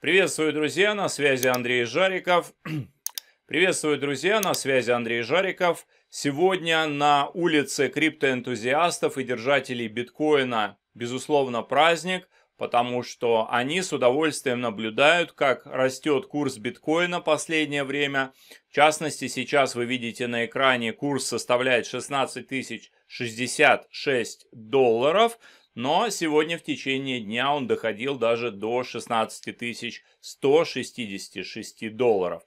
Приветствую, друзья, на связи Андрей Жариков. Приветствую, друзья, на связи Андрей Жариков. Сегодня на улице криптоэнтузиастов и держателей биткоина, безусловно, праздник, потому что они с удовольствием наблюдают, как растет курс биткоина последнее время. В частности, сейчас вы видите на экране курс составляет 16 тысяч 66 долларов. Но сегодня в течение дня он доходил даже до 16 166 долларов.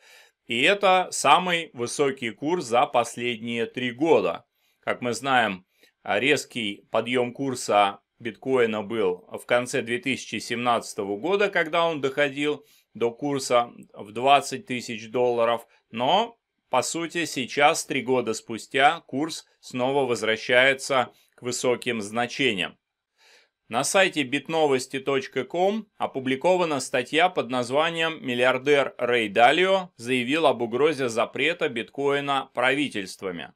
И это самый высокий курс за последние три года. Как мы знаем, резкий подъем курса биткоина был в конце 2017 года, когда он доходил до курса в 20 тысяч долларов, но по сути сейчас, три года спустя, курс снова возвращается к высоким значениям. На сайте bitnovosti.com опубликована статья под названием «Миллиардер Рэй Далио заявил об угрозе запрета биткоина правительствами».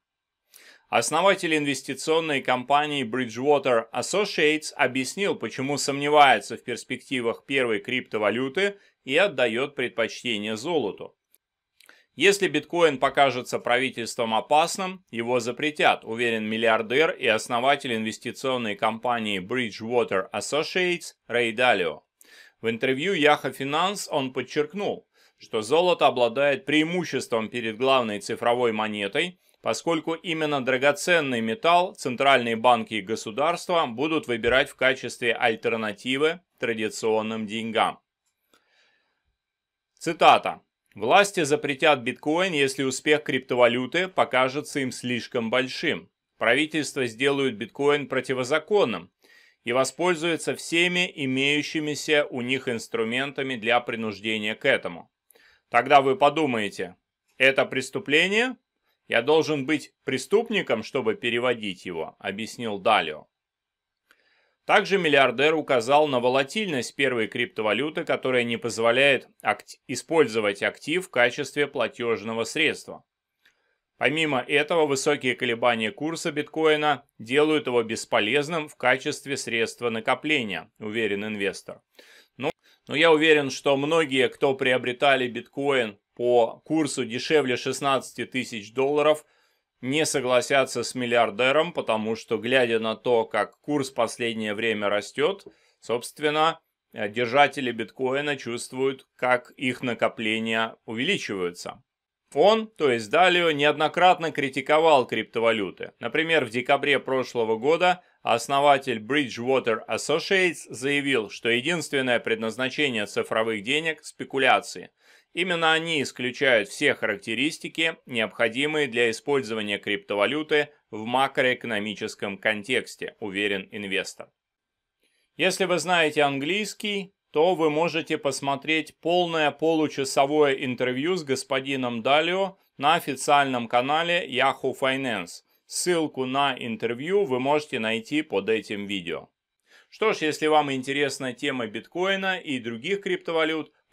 Основатель инвестиционной компании Bridgewater Associates объяснил, почему сомневается в перспективах первой криптовалюты и отдает предпочтение золоту. Если биткоин покажется правительством опасным, его запретят, уверен миллиардер и основатель инвестиционной компании Bridgewater Associates Рэй Далио. В интервью Яха Финанс он подчеркнул, что золото обладает преимуществом перед главной цифровой монетой, поскольку именно драгоценный металл центральные банки и государства будут выбирать в качестве альтернативы традиционным деньгам. Цитата. Власти запретят биткоин, если успех криптовалюты покажется им слишком большим. Правительство сделают биткоин противозаконным и воспользуется всеми имеющимися у них инструментами для принуждения к этому. Тогда вы подумаете, это преступление? Я должен быть преступником, чтобы переводить его, объяснил Далио. Также миллиардер указал на волатильность первой криптовалюты, которая не позволяет акт использовать актив в качестве платежного средства. Помимо этого, высокие колебания курса биткоина делают его бесполезным в качестве средства накопления, уверен инвестор. Но, ну, но я уверен, что многие, кто приобретали биткоин по курсу дешевле 16 тысяч долларов – не согласятся с миллиардером, потому что, глядя на то, как курс последнее время растет, собственно, э, держатели биткоина чувствуют, как их накопления увеличиваются. Он, то есть Далио, неоднократно критиковал криптовалюты. Например, в декабре прошлого года основатель Bridgewater Associates заявил, что единственное предназначение цифровых денег – спекуляции – Именно они исключают все характеристики, необходимые для использования криптовалюты в макроэкономическом контексте, уверен инвестор. Если вы знаете английский, то вы можете посмотреть полное получасовое интервью с господином Далио на официальном канале Yahoo Finance. Ссылку на интервью вы можете найти под этим видео. Что ж, если вам интересна тема биткоина и других криптовалют,